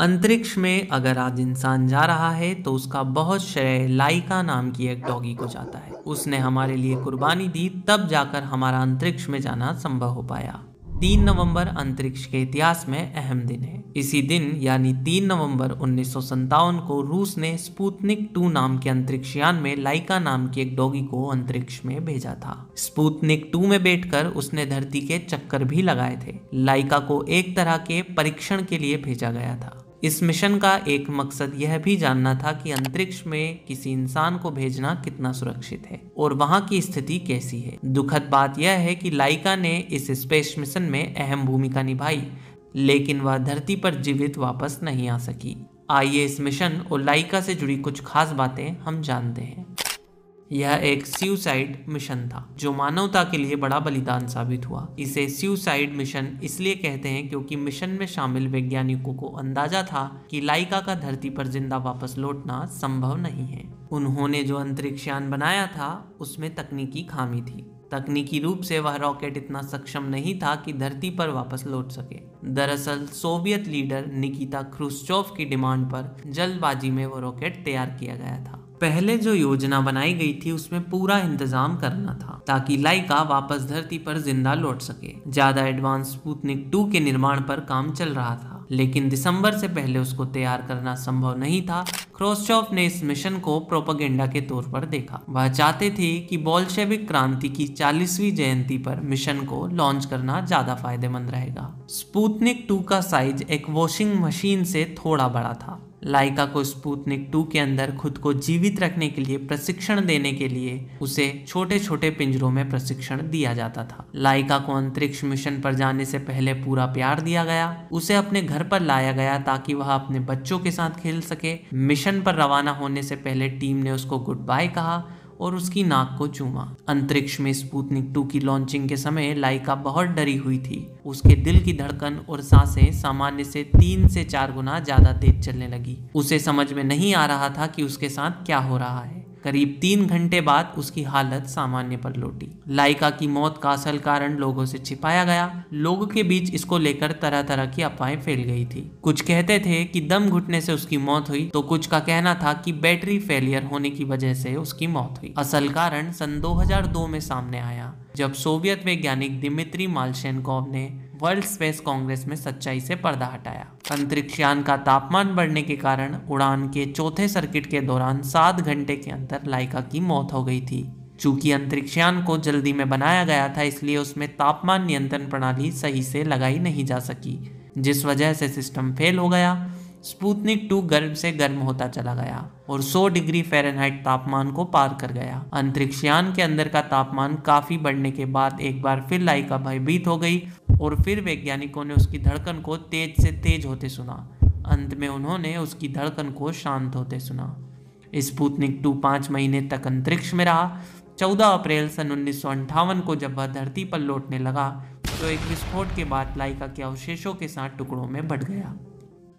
अंतरिक्ष में अगर आज इंसान जा रहा है तो उसका बहुत श्रेय लाइका नाम की एक डॉगी को जाता है उसने हमारे लिए कुर्बानी दी तब जाकर हमारा अंतरिक्ष में जाना संभव हो पाया तीन नवंबर अंतरिक्ष के इतिहास में अहम दिन है इसी दिन यानी तीन नवंबर उन्नीस को रूस ने स्पूतनिक टू नाम के अंतरिक्षयान में लाइका नाम की एक डॉगी को अंतरिक्ष में भेजा था स्पूतनिक टू में बैठकर उसने धरती के चक्कर भी लगाए थे लाइका को एक तरह के परीक्षण के लिए भेजा गया था इस मिशन का एक मकसद यह भी जानना था कि अंतरिक्ष में किसी इंसान को भेजना कितना सुरक्षित है और वहां की स्थिति कैसी है दुखद बात यह है कि लाइका ने इस स्पेस मिशन में अहम भूमिका निभाई लेकिन वह धरती पर जीवित वापस नहीं आ सकी आइए इस मिशन और लाइका से जुड़ी कुछ खास बातें हम जानते हैं यह एक स्यूसाइड मिशन था जो मानवता के लिए बड़ा बलिदान साबित हुआ इसे स्यूसाइड मिशन इसलिए कहते हैं क्योंकि मिशन में शामिल वैज्ञानिकों को अंदाजा था कि लाइका का धरती पर जिंदा वापस लौटना संभव नहीं है उन्होंने जो अंतरिक्षयान बनाया था उसमें तकनीकी खामी थी तकनीकी रूप से वह रॉकेट इतना सक्षम नहीं था कि धरती पर वापस लौट सके दरअसल सोवियत लीडर निकिता क्रुश्चोव की डिमांड पर जल्दबाजी में वो रॉकेट तैयार किया गया था पहले जो योजना बनाई गई थी उसमें पूरा इंतजाम करना था ताकि लाइका वापस धरती पर जिंदा लौट सके ज्यादा एडवांस स्पूतनिक टू के निर्माण पर काम चल रहा था लेकिन दिसंबर से पहले उसको तैयार करना संभव नहीं था क्रोस्टॉफ ने इस मिशन को प्रोपागेंडा के तौर पर देखा वह चाहते थे कि बोल्शेविक क्रांति की 40वीं जयंती पर मिशन को लॉन्च करना ज्यादा फायदेमंद रहेगा स्पूतनिक टू का साइज एक वॉशिंग मशीन से थोड़ा बड़ा था लाइका को स्पूतनिक टू के अंदर खुद को जीवित रखने के लिए प्रशिक्षण देने के लिए उसे छोटे छोटे पिंजरों में प्रशिक्षण दिया जाता था लाइका को अंतरिक्ष मिशन पर जाने से पहले पूरा प्यार दिया गया उसे अपने घर पर लाया गया ताकि वह अपने बच्चों के साथ खेल सके मिशन पर रवाना होने से पहले टीम ने उसको गुड बाय कहा और उसकी नाक को चूमा अंतरिक्ष में स्पूतनिक टू की लॉन्चिंग के समय लाइका बहुत डरी हुई थी उसके दिल की धड़कन और सांसें सामान्य से तीन से चार गुना ज्यादा तेज चलने लगी उसे समझ में नहीं आ रहा था कि उसके साथ क्या हो रहा है करीब तीन घंटे बाद उसकी हालत सामान्य पर लौटी लाइका की मौत का असल कारण लोगों से छिपाया गया लोगों के बीच इसको लेकर तरह तरह की अफवाहें फैल गई थी कुछ कहते थे कि दम घुटने से उसकी मौत हुई तो कुछ का कहना था कि बैटरी फेलियर होने की वजह से उसकी मौत हुई असल कारण सन 2002 में सामने आया जब सोवियत वैज्ञानिक दिमित्री मालशेनकोव ने वर्ल्ड स्पेस कांग्रेस में सच्चाई से पर्दा हटाया अंतरिक्षयान का तापमान बढ़ने के कारण उड़ान के चौथे सर्किट के दौरान सात घंटे के अंदर लाइका की मौत हो गई थी चूंकि अंतरिक्षयान को जल्दी में बनाया गया था इसलिए उसमें तापमान नियंत्रण प्रणाली सही से लगाई नहीं जा सकी जिस वजह से सिस्टम फेल हो गया स्पूतनिक टू गर्म से गर्म होता चला गया और 100 डिग्री फ़ारेनहाइट तापमान को पार कर गया अंतरिक्ष यान के अंदर का तापमान काफ़ी बढ़ने के बाद एक बार फिर लाइका भयभीत हो गई और फिर वैज्ञानिकों ने उसकी धड़कन को तेज से तेज होते सुना अंत में उन्होंने उसकी धड़कन को शांत होते सुना स्पूतनिक टू पाँच महीने तक अंतरिक्ष में रहा चौदह अप्रैल सन उन्नीस को जब वह धरती पर लौटने लगा तो एक विस्फोट के बाद लाइका के अवशेषों के साथ टुकड़ों में बढ़ गया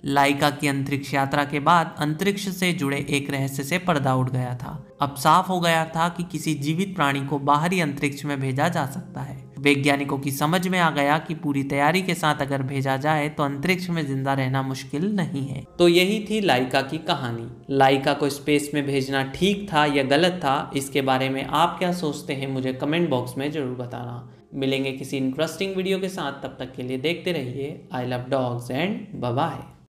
लाइका की अंतरिक्ष यात्रा के बाद अंतरिक्ष से जुड़े एक रहस्य से पर्दा उठ गया था अब साफ हो गया था कि किसी जीवित प्राणी को बाहरी अंतरिक्ष में भेजा जा सकता है वैज्ञानिकों की समझ में आ गया कि पूरी तैयारी के साथ अगर भेजा जाए तो अंतरिक्ष में जिंदा रहना मुश्किल नहीं है तो यही थी लाइका की कहानी लाइका को स्पेस में भेजना ठीक था या गलत था इसके बारे में आप क्या सोचते हैं मुझे कमेंट बॉक्स में जरूर बताना मिलेंगे किसी इंटरेस्टिंग वीडियो के साथ तब तक के लिए देखते रहिए I love dogs and bye